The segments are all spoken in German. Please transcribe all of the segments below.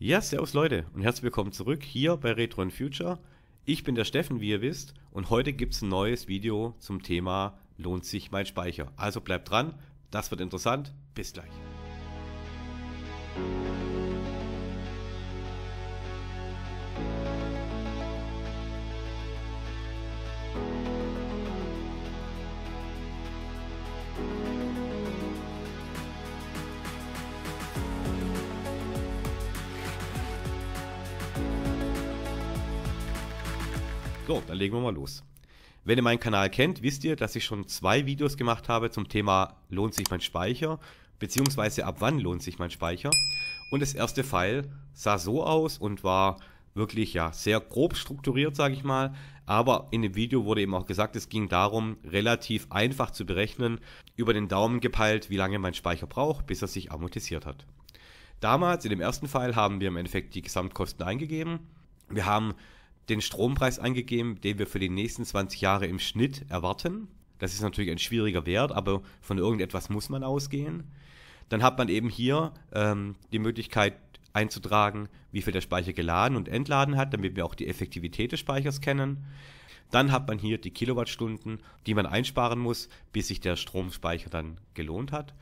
Ja, servus Leute und herzlich willkommen zurück hier bei Retro and Future. Ich bin der Steffen, wie ihr wisst, und heute gibt es ein neues Video zum Thema Lohnt sich mein Speicher? Also bleibt dran, das wird interessant. Bis gleich. So, dann legen wir mal los. Wenn ihr meinen Kanal kennt, wisst ihr, dass ich schon zwei Videos gemacht habe zum Thema lohnt sich mein Speicher, beziehungsweise ab wann lohnt sich mein Speicher. Und das erste File sah so aus und war wirklich ja sehr grob strukturiert, sage ich mal. Aber in dem Video wurde eben auch gesagt, es ging darum, relativ einfach zu berechnen, über den Daumen gepeilt, wie lange mein Speicher braucht, bis er sich amortisiert hat. Damals, in dem ersten File, haben wir im Endeffekt die Gesamtkosten eingegeben. Wir haben den Strompreis angegeben, den wir für die nächsten 20 Jahre im Schnitt erwarten. Das ist natürlich ein schwieriger Wert, aber von irgendetwas muss man ausgehen. Dann hat man eben hier ähm, die Möglichkeit einzutragen, wie viel der Speicher geladen und entladen hat, damit wir auch die Effektivität des Speichers kennen. Dann hat man hier die Kilowattstunden, die man einsparen muss, bis sich der Stromspeicher dann gelohnt hat.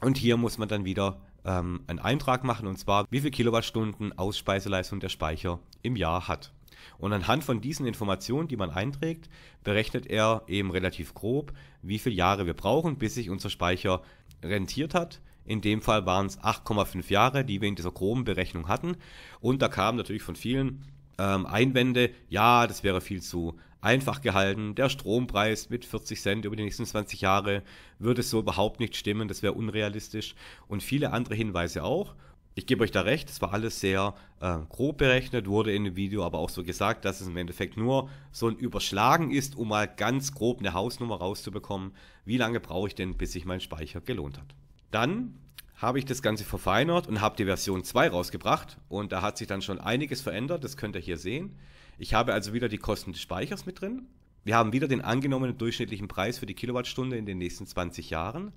Und hier muss man dann wieder ähm, einen Eintrag machen, und zwar wie viel Kilowattstunden Ausspeiseleistung der Speicher im Jahr hat. Und anhand von diesen Informationen, die man einträgt, berechnet er eben relativ grob, wie viele Jahre wir brauchen, bis sich unser Speicher rentiert hat. In dem Fall waren es 8,5 Jahre, die wir in dieser groben Berechnung hatten. Und da kamen natürlich von vielen ähm, Einwände, ja, das wäre viel zu einfach gehalten. Der Strompreis mit 40 Cent über die nächsten 20 Jahre würde so überhaupt nicht stimmen, das wäre unrealistisch. Und viele andere Hinweise auch ich gebe euch da recht, es war alles sehr äh, grob berechnet, wurde in dem Video aber auch so gesagt, dass es im Endeffekt nur so ein Überschlagen ist, um mal ganz grob eine Hausnummer rauszubekommen, wie lange brauche ich denn, bis sich mein Speicher gelohnt hat. Dann habe ich das Ganze verfeinert und habe die Version 2 rausgebracht und da hat sich dann schon einiges verändert, das könnt ihr hier sehen. Ich habe also wieder die Kosten des Speichers mit drin. Wir haben wieder den angenommenen durchschnittlichen Preis für die Kilowattstunde in den nächsten 20 Jahren.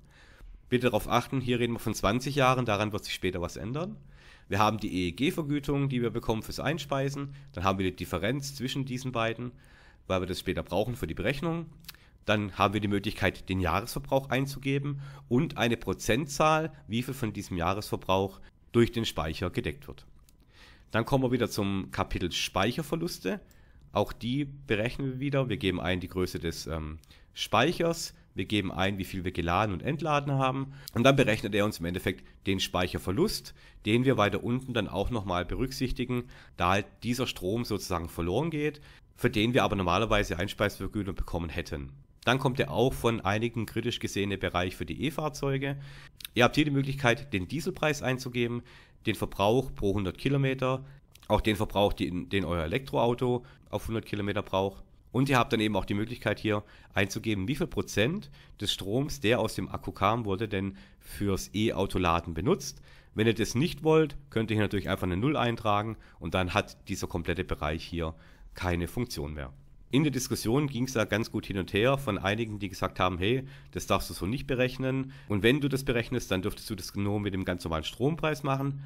Bitte darauf achten, hier reden wir von 20 Jahren, daran wird sich später was ändern. Wir haben die EEG-Vergütung, die wir bekommen fürs Einspeisen. Dann haben wir die Differenz zwischen diesen beiden, weil wir das später brauchen für die Berechnung. Dann haben wir die Möglichkeit, den Jahresverbrauch einzugeben und eine Prozentzahl, wie viel von diesem Jahresverbrauch durch den Speicher gedeckt wird. Dann kommen wir wieder zum Kapitel Speicherverluste. Auch die berechnen wir wieder. Wir geben ein die Größe des ähm, Speichers, wir geben ein, wie viel wir geladen und entladen haben. Und dann berechnet er uns im Endeffekt den Speicherverlust, den wir weiter unten dann auch nochmal berücksichtigen, da halt dieser Strom sozusagen verloren geht, für den wir aber normalerweise Einspeisevergütung bekommen hätten. Dann kommt er auch von einigen kritisch gesehene Bereich für die E-Fahrzeuge. Ihr habt hier die Möglichkeit, den Dieselpreis einzugeben, den Verbrauch pro 100 Kilometer, auch den Verbrauch, den, den euer Elektroauto auf 100 Kilometer braucht und ihr habt dann eben auch die Möglichkeit hier einzugeben, wie viel Prozent des Stroms, der aus dem Akku kam, wurde denn fürs E-Autoladen benutzt. Wenn ihr das nicht wollt, könnt ihr hier natürlich einfach eine Null eintragen und dann hat dieser komplette Bereich hier keine Funktion mehr. In der Diskussion ging es da ganz gut hin und her von einigen, die gesagt haben, hey, das darfst du so nicht berechnen. Und wenn du das berechnest, dann dürftest du das nur mit dem ganz normalen Strompreis machen.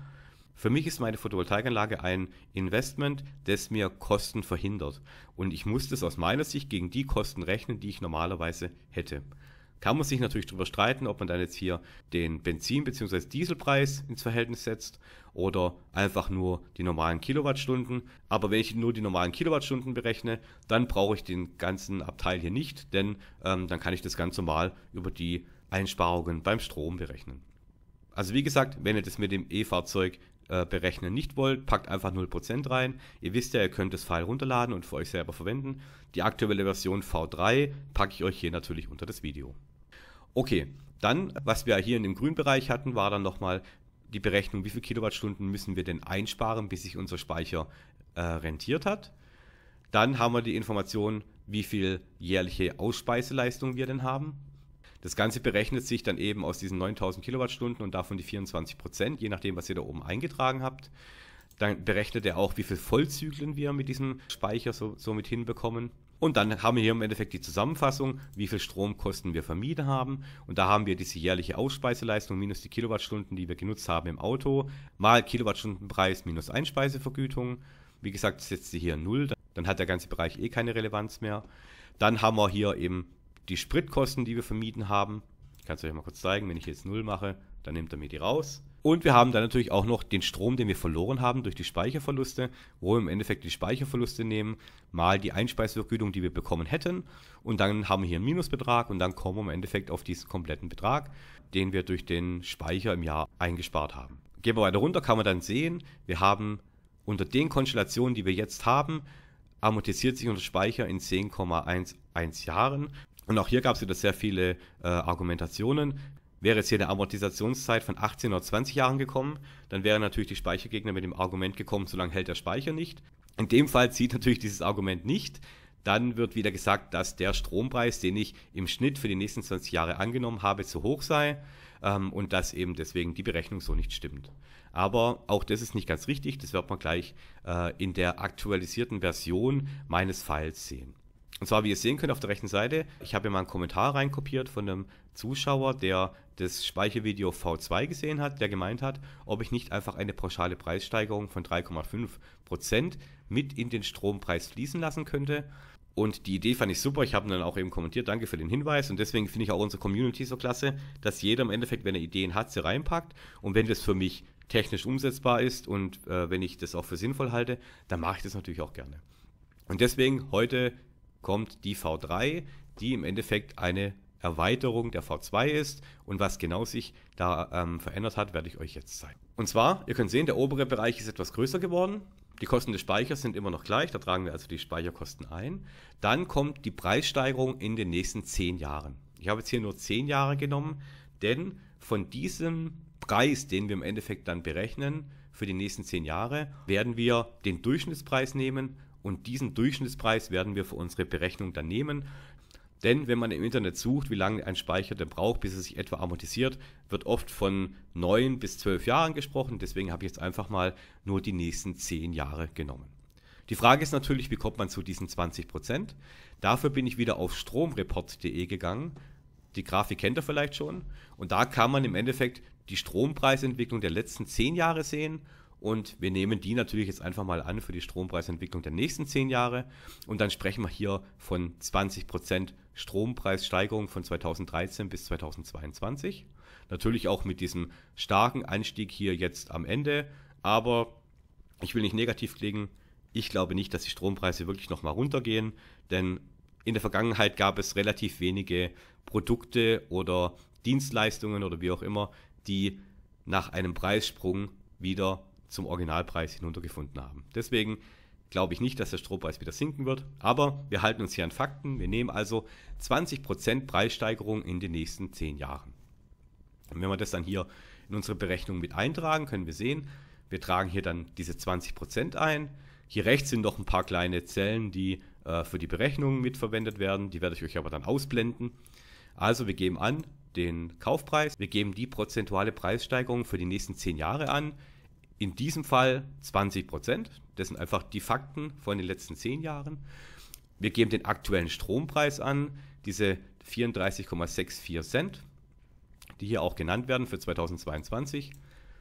Für mich ist meine Photovoltaikanlage ein Investment, das mir Kosten verhindert. Und ich muss das aus meiner Sicht gegen die Kosten rechnen, die ich normalerweise hätte. Kann man sich natürlich darüber streiten, ob man dann jetzt hier den Benzin- bzw. Dieselpreis ins Verhältnis setzt oder einfach nur die normalen Kilowattstunden. Aber wenn ich nur die normalen Kilowattstunden berechne, dann brauche ich den ganzen Abteil hier nicht, denn ähm, dann kann ich das ganz normal über die Einsparungen beim Strom berechnen. Also wie gesagt, wenn ihr das mit dem E-Fahrzeug äh, berechnen nicht wollt, packt einfach 0% rein. Ihr wisst ja, ihr könnt das File runterladen und für euch selber verwenden. Die aktuelle Version V3 packe ich euch hier natürlich unter das Video. Okay, dann, was wir hier in dem grünen Bereich hatten, war dann nochmal die Berechnung, wie viel Kilowattstunden müssen wir denn einsparen, bis sich unser Speicher äh, rentiert hat. Dann haben wir die Information, wie viel jährliche Ausspeiseleistung wir denn haben. Das Ganze berechnet sich dann eben aus diesen 9000 Kilowattstunden und davon die 24 Prozent, je nachdem, was ihr da oben eingetragen habt. Dann berechnet er auch, wie viel Vollzyklen wir mit diesem Speicher so, mit hinbekommen. Und dann haben wir hier im Endeffekt die Zusammenfassung, wie viel Stromkosten wir vermieden haben. Und da haben wir diese jährliche Ausspeiseleistung minus die Kilowattstunden, die wir genutzt haben im Auto, mal Kilowattstundenpreis minus Einspeisevergütung. Wie gesagt, setzt sie hier null, dann hat der ganze Bereich eh keine Relevanz mehr. Dann haben wir hier eben die Spritkosten, die wir vermieden haben, Ich kann es euch mal kurz zeigen, wenn ich jetzt 0 mache, dann nimmt er mir die raus. Und wir haben dann natürlich auch noch den Strom, den wir verloren haben durch die Speicherverluste, wo wir im Endeffekt die Speicherverluste nehmen, mal die Einspeisevergütung, die wir bekommen hätten. Und dann haben wir hier einen Minusbetrag und dann kommen wir im Endeffekt auf diesen kompletten Betrag, den wir durch den Speicher im Jahr eingespart haben. Gehen wir weiter runter, kann man dann sehen, wir haben unter den Konstellationen, die wir jetzt haben, amortisiert sich unser Speicher in 10,11 Jahren. Und auch hier gab es wieder sehr viele äh, Argumentationen. Wäre jetzt hier eine Amortisationszeit von 18 oder 20 Jahren gekommen, dann wären natürlich die Speichergegner mit dem Argument gekommen, solange hält der Speicher nicht. In dem Fall zieht natürlich dieses Argument nicht. Dann wird wieder gesagt, dass der Strompreis, den ich im Schnitt für die nächsten 20 Jahre angenommen habe, zu hoch sei ähm, und dass eben deswegen die Berechnung so nicht stimmt. Aber auch das ist nicht ganz richtig, das wird man gleich äh, in der aktualisierten Version meines Files sehen. Und zwar, wie ihr sehen könnt auf der rechten Seite, ich habe hier mal einen Kommentar reinkopiert von einem Zuschauer, der das Speichervideo V2 gesehen hat, der gemeint hat, ob ich nicht einfach eine pauschale Preissteigerung von 3,5% mit in den Strompreis fließen lassen könnte. Und die Idee fand ich super. Ich habe dann auch eben kommentiert. Danke für den Hinweis. Und deswegen finde ich auch unsere Community so klasse, dass jeder im Endeffekt, wenn er Ideen hat, sie reinpackt. Und wenn das für mich technisch umsetzbar ist und äh, wenn ich das auch für sinnvoll halte, dann mache ich das natürlich auch gerne. Und deswegen heute kommt die V3, die im Endeffekt eine Erweiterung der V2 ist. Und was genau sich da ähm, verändert hat, werde ich euch jetzt zeigen. Und zwar, ihr könnt sehen, der obere Bereich ist etwas größer geworden. Die Kosten des Speichers sind immer noch gleich, da tragen wir also die Speicherkosten ein. Dann kommt die Preissteigerung in den nächsten 10 Jahren. Ich habe jetzt hier nur 10 Jahre genommen, denn von diesem Preis, den wir im Endeffekt dann berechnen, für die nächsten 10 Jahre, werden wir den Durchschnittspreis nehmen und diesen Durchschnittspreis werden wir für unsere Berechnung dann nehmen. Denn wenn man im Internet sucht, wie lange ein Speicher denn braucht, bis er sich etwa amortisiert, wird oft von 9 bis 12 Jahren gesprochen. Deswegen habe ich jetzt einfach mal nur die nächsten 10 Jahre genommen. Die Frage ist natürlich, wie kommt man zu diesen 20 Prozent? Dafür bin ich wieder auf stromreport.de gegangen. Die Grafik kennt ihr vielleicht schon. Und da kann man im Endeffekt die Strompreisentwicklung der letzten 10 Jahre sehen und wir nehmen die natürlich jetzt einfach mal an für die Strompreisentwicklung der nächsten zehn Jahre. Und dann sprechen wir hier von 20% Prozent Strompreissteigerung von 2013 bis 2022. Natürlich auch mit diesem starken Anstieg hier jetzt am Ende. Aber ich will nicht negativ klingen. Ich glaube nicht, dass die Strompreise wirklich nochmal runtergehen. Denn in der Vergangenheit gab es relativ wenige Produkte oder Dienstleistungen oder wie auch immer, die nach einem Preissprung wieder zum Originalpreis hinuntergefunden haben. Deswegen glaube ich nicht, dass der Strohpreis wieder sinken wird, aber wir halten uns hier an Fakten. Wir nehmen also 20% Preissteigerung in den nächsten 10 Jahren. Und wenn wir das dann hier in unsere Berechnung mit eintragen, können wir sehen, wir tragen hier dann diese 20% ein. Hier rechts sind noch ein paar kleine Zellen, die äh, für die Berechnungen mitverwendet werden. Die werde ich euch aber dann ausblenden. Also wir geben an den Kaufpreis, wir geben die prozentuale Preissteigerung für die nächsten 10 Jahre an in diesem Fall 20 Prozent. Das sind einfach die Fakten von den letzten zehn Jahren. Wir geben den aktuellen Strompreis an, diese 34,64 Cent, die hier auch genannt werden für 2022.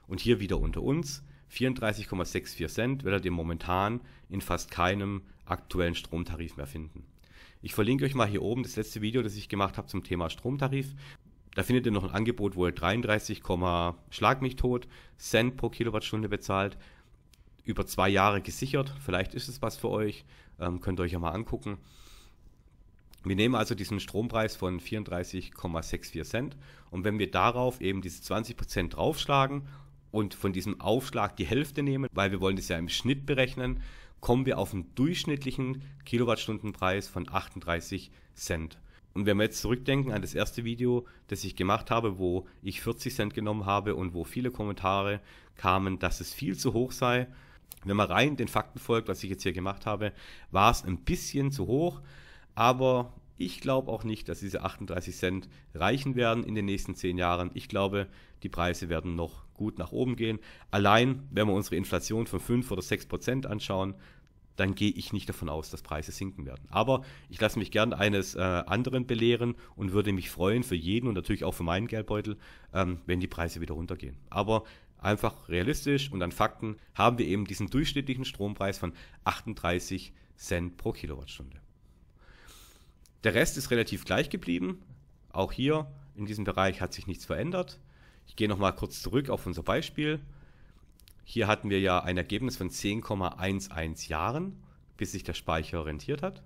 Und hier wieder unter uns, 34,64 Cent werdet halt ihr momentan in fast keinem aktuellen Stromtarif mehr finden. Ich verlinke euch mal hier oben das letzte Video, das ich gemacht habe zum Thema Stromtarif. Da findet ihr noch ein Angebot, wo ihr 33, schlag mich tot Cent pro Kilowattstunde bezahlt. Über zwei Jahre gesichert. Vielleicht ist es was für euch. Ähm, könnt ihr euch ja mal angucken. Wir nehmen also diesen Strompreis von 34,64 Cent und wenn wir darauf eben diese 20% Prozent draufschlagen und von diesem Aufschlag die Hälfte nehmen, weil wir wollen das ja im Schnitt berechnen, kommen wir auf einen durchschnittlichen Kilowattstundenpreis von 38 Cent. Und wenn wir jetzt zurückdenken an das erste Video, das ich gemacht habe, wo ich 40 Cent genommen habe und wo viele Kommentare kamen, dass es viel zu hoch sei. Wenn man rein den Fakten folgt, was ich jetzt hier gemacht habe, war es ein bisschen zu hoch. Aber ich glaube auch nicht, dass diese 38 Cent reichen werden in den nächsten 10 Jahren. Ich glaube, die Preise werden noch gut nach oben gehen. Allein, wenn wir unsere Inflation von 5 oder 6 Prozent anschauen, dann gehe ich nicht davon aus, dass Preise sinken werden. Aber ich lasse mich gern eines äh, anderen belehren und würde mich freuen für jeden und natürlich auch für meinen Geldbeutel, ähm, wenn die Preise wieder runtergehen. Aber einfach realistisch und an Fakten haben wir eben diesen durchschnittlichen Strompreis von 38 Cent pro Kilowattstunde. Der Rest ist relativ gleich geblieben. Auch hier in diesem Bereich hat sich nichts verändert. Ich gehe nochmal kurz zurück auf unser Beispiel. Hier hatten wir ja ein Ergebnis von 10,11 Jahren, bis sich der Speicher rentiert hat.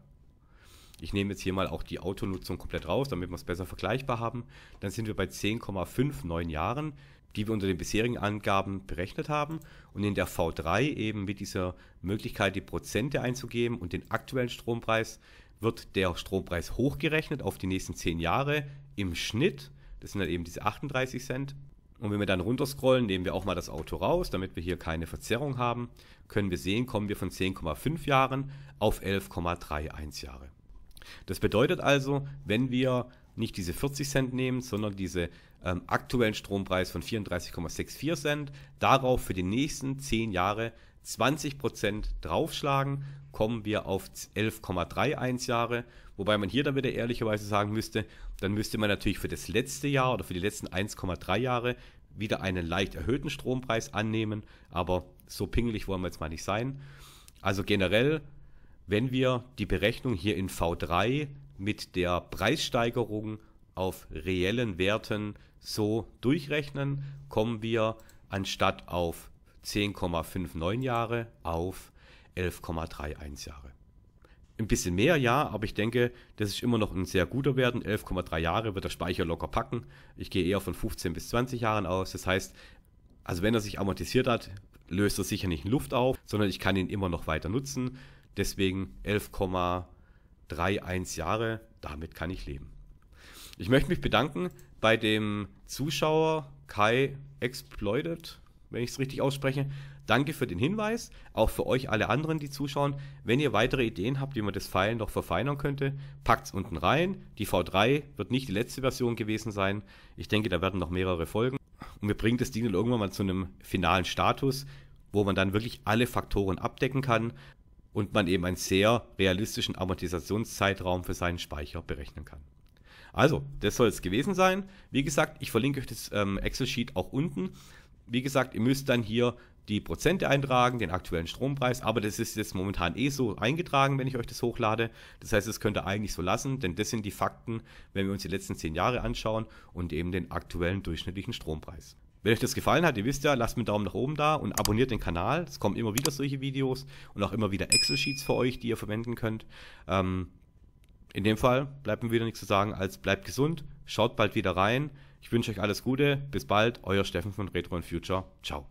Ich nehme jetzt hier mal auch die Autonutzung komplett raus, damit wir es besser vergleichbar haben. Dann sind wir bei 10,59 Jahren, die wir unter den bisherigen Angaben berechnet haben. Und in der V3 eben mit dieser Möglichkeit, die Prozente einzugeben und den aktuellen Strompreis, wird der Strompreis hochgerechnet auf die nächsten 10 Jahre im Schnitt. Das sind dann eben diese 38 Cent und wenn wir dann runterscrollen, nehmen wir auch mal das Auto raus, damit wir hier keine Verzerrung haben, können wir sehen, kommen wir von 10,5 Jahren auf 11,31 Jahre. Das bedeutet also, wenn wir nicht diese 40 Cent nehmen, sondern diese ähm, aktuellen Strompreis von 34,64 Cent, darauf für die nächsten 10 Jahre 20 Prozent draufschlagen, kommen wir auf 11,31 Jahre Wobei man hier dann wieder ehrlicherweise sagen müsste, dann müsste man natürlich für das letzte Jahr oder für die letzten 1,3 Jahre wieder einen leicht erhöhten Strompreis annehmen, aber so pingelig wollen wir jetzt mal nicht sein. Also generell, wenn wir die Berechnung hier in V3 mit der Preissteigerung auf reellen Werten so durchrechnen, kommen wir anstatt auf 10,59 Jahre auf 11,31 Jahre. Ein bisschen mehr, ja, aber ich denke, das ist immer noch ein sehr guter Wert. 11,3 Jahre wird der Speicher locker packen. Ich gehe eher von 15 bis 20 Jahren aus. Das heißt, also wenn er sich amortisiert hat, löst er sicher nicht Luft auf, sondern ich kann ihn immer noch weiter nutzen. Deswegen 11,31 Jahre, damit kann ich leben. Ich möchte mich bedanken bei dem Zuschauer Kai Exploited, wenn ich es richtig ausspreche, Danke für den Hinweis, auch für euch alle anderen, die zuschauen. Wenn ihr weitere Ideen habt, wie man das File noch verfeinern könnte, packt es unten rein. Die V3 wird nicht die letzte Version gewesen sein. Ich denke, da werden noch mehrere folgen. Und wir bringen das Ding dann irgendwann mal zu einem finalen Status, wo man dann wirklich alle Faktoren abdecken kann und man eben einen sehr realistischen Amortisationszeitraum für seinen Speicher berechnen kann. Also, das soll es gewesen sein. Wie gesagt, ich verlinke euch das ähm, Excel-Sheet auch unten. Wie gesagt, ihr müsst dann hier die Prozente eintragen, den aktuellen Strompreis, aber das ist jetzt momentan eh so eingetragen, wenn ich euch das hochlade. Das heißt, es könnte eigentlich so lassen, denn das sind die Fakten, wenn wir uns die letzten zehn Jahre anschauen und eben den aktuellen durchschnittlichen Strompreis. Wenn euch das gefallen hat, ihr wisst ja, lasst mir einen Daumen nach oben da und abonniert den Kanal. Es kommen immer wieder solche Videos und auch immer wieder Excel-Sheets für euch, die ihr verwenden könnt. Ähm, in dem Fall bleibt mir wieder nichts zu sagen, als bleibt gesund, schaut bald wieder rein. Ich wünsche euch alles Gute, bis bald, euer Steffen von Retro Future. Ciao.